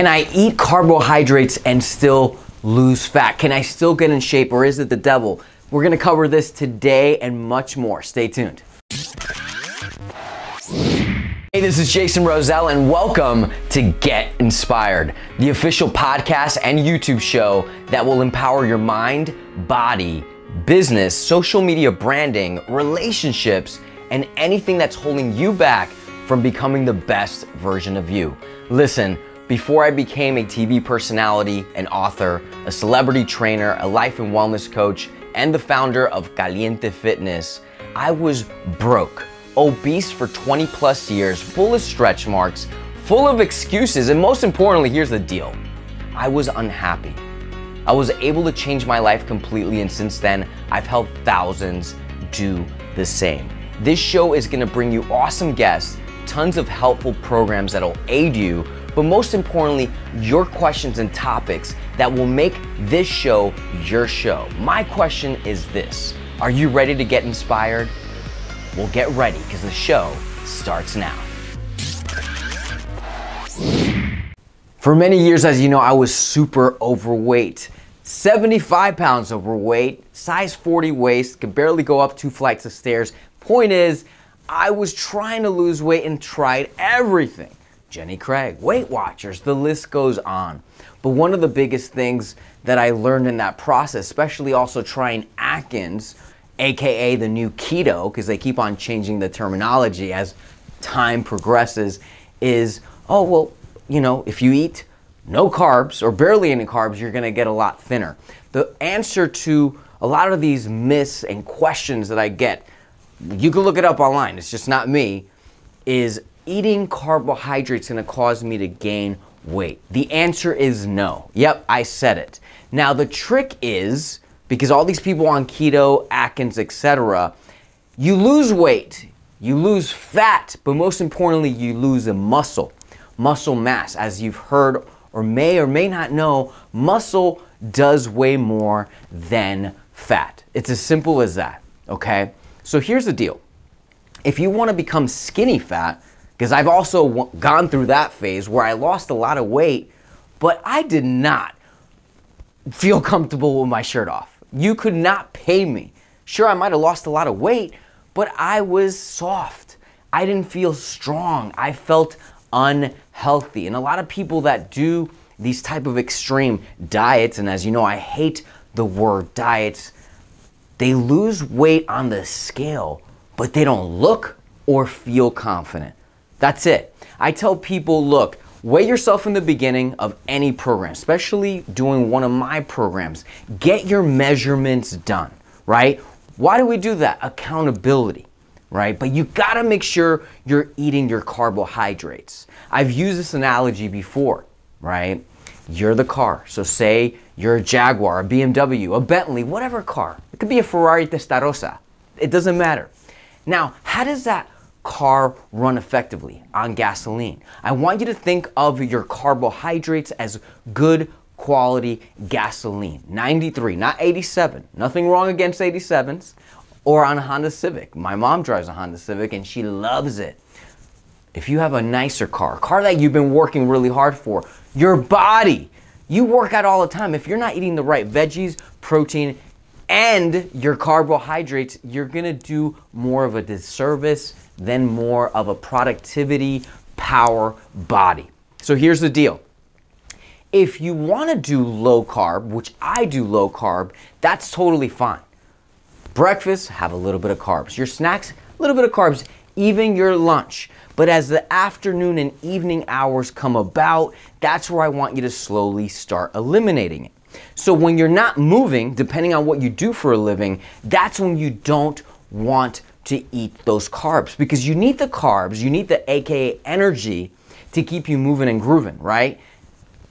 Can I eat carbohydrates and still lose fat? Can I still get in shape or is it the devil? We're gonna cover this today and much more. Stay tuned. Hey, this is Jason Roselle, and welcome to Get Inspired, the official podcast and YouTube show that will empower your mind, body, business, social media branding, relationships, and anything that's holding you back from becoming the best version of you. Listen, before I became a TV personality, an author, a celebrity trainer, a life and wellness coach, and the founder of Caliente Fitness, I was broke, obese for 20 plus years, full of stretch marks, full of excuses, and most importantly, here's the deal I was unhappy. I was able to change my life completely, and since then, I've helped thousands do the same. This show is gonna bring you awesome guests, tons of helpful programs that'll aid you but most importantly, your questions and topics that will make this show your show. My question is this Are you ready to get inspired? Well, get ready because the show starts now. For many years, as you know, I was super overweight. 75 pounds overweight, size 40 waist, could barely go up two flights of stairs. Point is, I was trying to lose weight and tried everything. Jenny Craig, Weight Watchers, the list goes on. But one of the biggest things that I learned in that process, especially also trying Atkins, aka the new keto, because they keep on changing the terminology as time progresses, is oh, well, you know, if you eat no carbs or barely any carbs, you're gonna get a lot thinner. The answer to a lot of these myths and questions that I get, you can look it up online, it's just not me, is eating carbohydrates going to cause me to gain weight? The answer is no. Yep, I said it. Now the trick is because all these people on keto, Atkins, etc., you lose weight, you lose fat, but most importantly, you lose a muscle, muscle mass. As you've heard or may or may not know, muscle does weigh more than fat. It's as simple as that, okay? So here's the deal. If you want to become skinny fat, because I've also gone through that phase where I lost a lot of weight, but I did not feel comfortable with my shirt off. You could not pay me. Sure, I might have lost a lot of weight, but I was soft. I didn't feel strong. I felt unhealthy. And a lot of people that do these type of extreme diets, and as you know, I hate the word diets, they lose weight on the scale, but they don't look or feel confident. That's it. I tell people, look, weigh yourself in the beginning of any program, especially doing one of my programs. Get your measurements done, right? Why do we do that? Accountability, right? But you gotta make sure you're eating your carbohydrates. I've used this analogy before, right? You're the car. So say you're a Jaguar, a BMW, a Bentley, whatever car. It could be a Ferrari Testarossa. It doesn't matter. Now, how does that car run effectively on gasoline. I want you to think of your carbohydrates as good quality gasoline. 93, not 87. Nothing wrong against 87s or on a Honda Civic. My mom drives a Honda Civic and she loves it. If you have a nicer car, car that you've been working really hard for, your body, you work out all the time. If you're not eating the right veggies, protein, and your carbohydrates, you're gonna do more of a disservice than more of a productivity, power body. So here's the deal. If you wanna do low carb, which I do low carb, that's totally fine. Breakfast, have a little bit of carbs. Your snacks, a little bit of carbs, even your lunch. But as the afternoon and evening hours come about, that's where I want you to slowly start eliminating it. So when you're not moving, depending on what you do for a living, that's when you don't want to eat those carbs because you need the carbs, you need the AKA energy to keep you moving and grooving, right?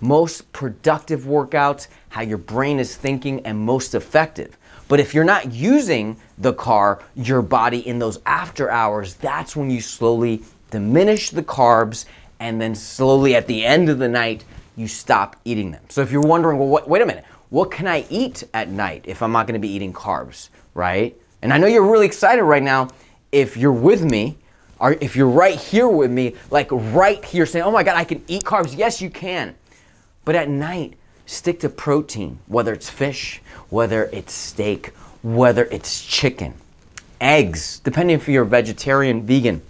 Most productive workouts, how your brain is thinking, and most effective. But if you're not using the car, your body in those after hours, that's when you slowly diminish the carbs and then slowly at the end of the night you stop eating them. So if you're wondering, well, wait a minute, what can I eat at night if I'm not gonna be eating carbs, right? And I know you're really excited right now if you're with me, or if you're right here with me, like right here saying, oh my God, I can eat carbs. Yes, you can. But at night, stick to protein, whether it's fish, whether it's steak, whether it's chicken, eggs, depending if you're vegetarian, vegan,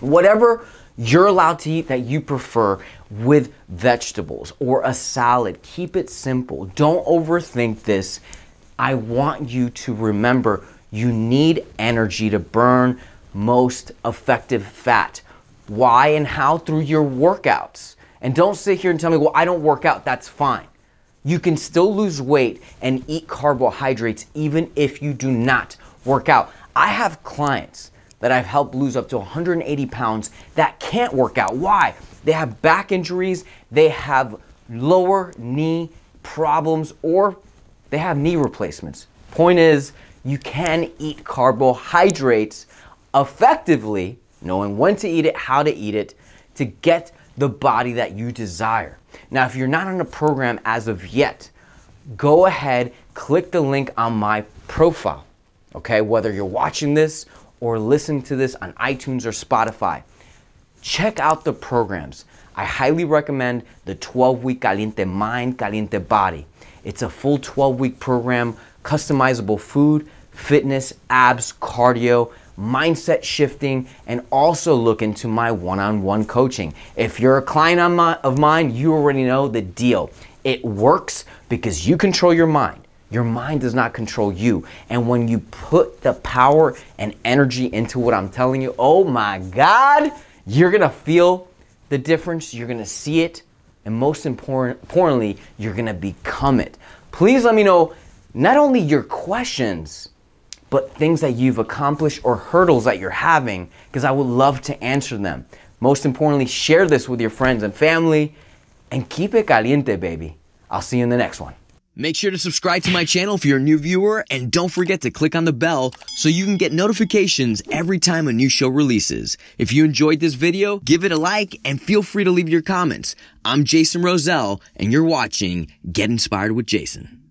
whatever you're allowed to eat that you prefer with vegetables or a salad. Keep it simple. Don't overthink this. I want you to remember you need energy to burn most effective fat. Why and how? Through your workouts. And don't sit here and tell me, well, I don't work out. That's fine. You can still lose weight and eat carbohydrates even if you do not work out. I have clients that I've helped lose up to 180 pounds that can't work out. Why? They have back injuries, they have lower knee problems, or they have knee replacements. Point is, you can eat carbohydrates effectively, knowing when to eat it, how to eat it, to get the body that you desire. Now, if you're not on a program as of yet, go ahead, click the link on my profile. Okay, whether you're watching this or listen to this on iTunes or Spotify, check out the programs. I highly recommend the 12 week Caliente Mind, Caliente Body. It's a full 12 week program, customizable food, fitness, abs, cardio, mindset shifting, and also look into my one on one coaching. If you're a client of mine, you already know the deal. It works because you control your mind. Your mind does not control you. And when you put the power and energy into what I'm telling you, oh my God, you're gonna feel the difference, you're gonna see it, and most important, importantly, you're gonna become it. Please let me know not only your questions, but things that you've accomplished or hurdles that you're having, because I would love to answer them. Most importantly, share this with your friends and family and keep it caliente, baby. I'll see you in the next one. Make sure to subscribe to my channel if you're a new viewer and don't forget to click on the bell so you can get notifications every time a new show releases. If you enjoyed this video, give it a like and feel free to leave your comments. I'm Jason Roselle and you're watching Get Inspired with Jason.